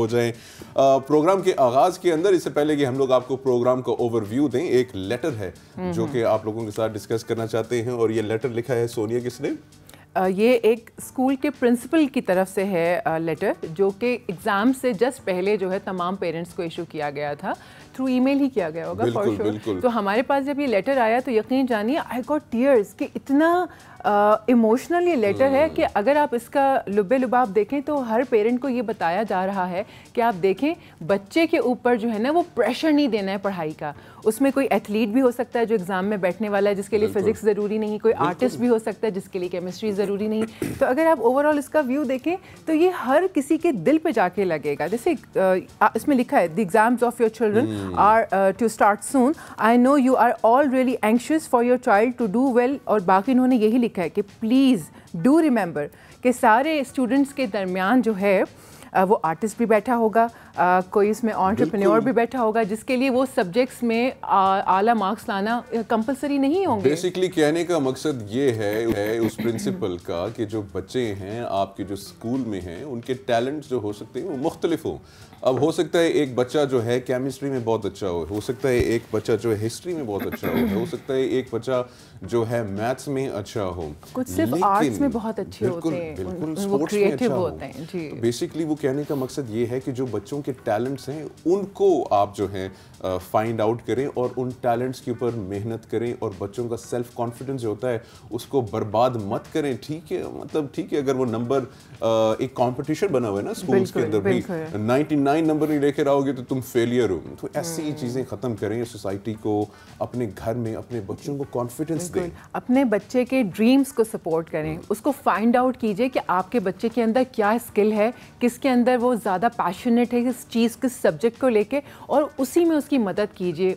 हो जाएं प्रोग्राम के आगाज के अंदर इससे पहले कि हम लोग आपको प्रोग्राम का ओवरव्यू दें एक लेटर है हम्म, जो हम्म। कि आप लोगों के साथ डिस्कस करना चाहते हैं और ये लेटर लिखा है सोनिया किसने ये एक स्कूल के प्रिंसिपल की तरफ से है लेटर जो कि एग्ज़ाम से जस्ट पहले जो है तमाम पेरेंट्स को इशू किया गया था थ्रू ईमेल ही किया गया होगा फॉर श्योर तो हमारे पास जब ये लेटर आया तो यकीन जानिए आई गॉट टीयर्स कि इतना इमोशनल ये लेटर है कि अगर आप इसका लुबे लुबाब देखें तो हर पेरेंट को ये बताया जा रहा है कि आप देखें बच्चे के ऊपर जो है ना वो प्रेशर नहीं देना है पढ़ाई का उसमें कोई एथलीट भी हो सकता है जो एग्ज़ाम में बैठने वाला है जिसके लिए फिजिक्स ज़रूरी नहीं कोई आर्टिस्ट भी हो सकता है जिसके लिए केमिस्ट्री ज़रूरी नहीं तो अगर आप ओवरऑल इसका व्यू देखें तो ये हर किसी के दिल पर जाके लगेगा जैसे इसमें लिखा है the exams of your children are to start soon I know you are all really anxious for your child to do well और बाकी उन्होंने यही लिखा है कि प्लीज़ डू रिमेंबर कि सारे स्टूडेंट्स के दरमियान जो है वो आर्टिस्ट भी बैठा होगा कोई इसमें ऑन्टरप्रनोर भी बैठा होगा जिसके लिए वो सब्जेक्ट्स में आला मार्क्स लाना कंपलसरी नहीं होंगे बेसिकली कहने का मकसद ये है, है उस प्रिंसिपल का कि जो बच्चे हैं आपके जो स्कूल में हैं उनके टैलेंट जो हो सकते हैं वो मुख्तलिफ हों अब हो सकता है एक बच्चा जो है केमिस्ट्री में बहुत अच्छा हो हो सकता है एक बच्चा जो है हिस्ट्री में बहुत अच्छा हो हो सकता है एक बच्चा जो है मैथ्स में अच्छा हो कुछ सिर्फ आर्ट्स में बहुत अच्छे होते हैं बिल्कुल स्पोर्ट्स में अच्छा होते हैं जी बेसिकली तो वो कहने का मकसद ये है कि जो बच्चों के टैलेंट्स हैं उनको आप जो हैं फाइंड आउट करें और उन टैलेंट्स के ऊपर मेहनत करें और बच्चों का सेल्फ कॉन्फिडेंस जो होता है उसको बर्बाद मत करें ठीक है मतलब ठीक है अगर वो नंबर एक कॉम्पिटिशन बना हुआ है ना स्कूल्स के अंदर भी 99 नंबर नहीं लेकर आओगे तो तुम फेलियर हो तो ऐसी हम्म। चीज़ें ख़त्म करें सोसाइटी को अपने घर में अपने बच्चों को कॉन्फिडेंस दें अपने बच्चे के ड्रीम्स को सपोर्ट करें हम्म। उसको फाइंड आउट कीजिए कि आपके बच्चे के अंदर क्या स्किल है किसके के अंदर वो ज़्यादा पैशनेट है इस चीज़ के सब्जेक्ट को लेके और उसी में उसकी मदद कीजिए